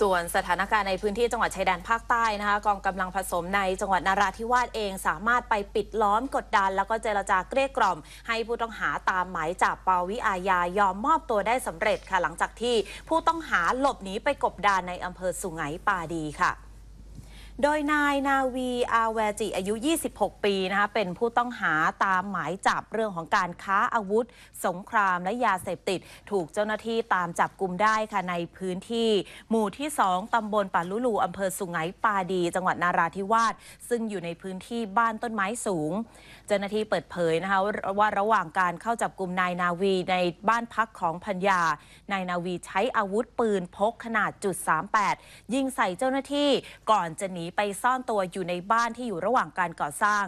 ส่วนสถานการณ์ในพื้นที่จังหวัดชายแดนภาคใต้นะคะ กองกำลังผสมใน จังหวัดนาราธิวาสเองสามารถไปปิดล้อมกดดันแล้วก็เจรจาเกลี้ยกล่อม ให้ผู้ต้องหาตามหมายจับปาวิอาญายอมมอบตัวได้สำเร็จค่ะ หลังจากที่ผู้ต้องหาหลบหนีไปกบดานในอำเภอสุไหงปาดีค่ะโดยนายนาวีอาแวจิอายุ 26 ปีนะคะเป็นผู้ต้องหาตามหมายจับเรื่องของการค้าอาวุธ สงครามและยาเสพติดถูกเจ้าหน้าที่ตามจับกลุ่มได้ค่ะในพื้นที่หมู่ที่ 2 ตำบลป่าลุลูอำเภอสุงไหงปาดี จังหวัดนาราธิวาสซึ่งอยู่ในพื้นที่บ้านต้นไม้สูง เจ้าหน้าที่เปิดเผยนะคะว่าระหว่างการเข้าจับกลุ่มนายนาวีในบ้านพักของพัญญานายนาวีใช้อาวุธปืนพกขนาดจุด38ยิงใส่เจ้าหน้าที่ก่อนจะหนีไปซ่อนตัวอยู่ในบ้านที่อยู่ระหว่างการก่อสร้าง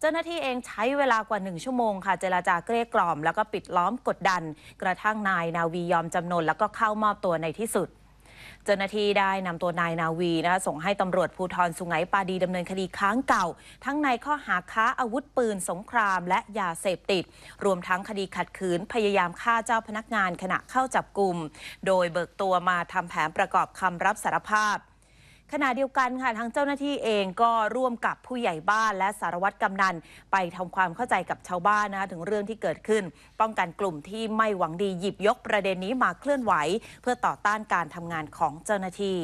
เจ้าหน้าที่เองใช้เวลากว่าหนึ่งชั่วโมง ค่ะเจราจาเกลี้ยกล่อมแล้วก็ปิดล้อมกดดัน กระทั่งนายนาวียอมจำนนแล้วก็เข้ามอบตัวในที่สุด เจ้าหน้าที่ได้นำตัวนายนาวีนะส่งให้ตำรวจภูทรสุไหงปาดีดำเนินคดีค้างเก่า ทั้งในข้อหาค้าอาวุธปืนสงคราม และยาเสพติด รวมทั้งคดีขัดขืน พยายามฆ่าเจ้าพนักงาน ขณะเข้าจับกลุ่ม โดยเบิกตัวมาทำแผนประกอบคำรับสารภาพขณะเดียวกันค่ะทั้งเจ้าหน้าที่เองก็ร่วมกับผู้ใหญ่บ้านและสารวัตรกำนัน ไปทำความเข้าใจกับชาวบ้านนะคะถึงเรื่องที่เกิดขึ้น ป้องกันกลุ่มที่ไม่หวังดีหยิบยกประเด็นนี้มาเคลื่อนไหว เพื่อต่อต้านการทำงานของเจ้าหน้าที่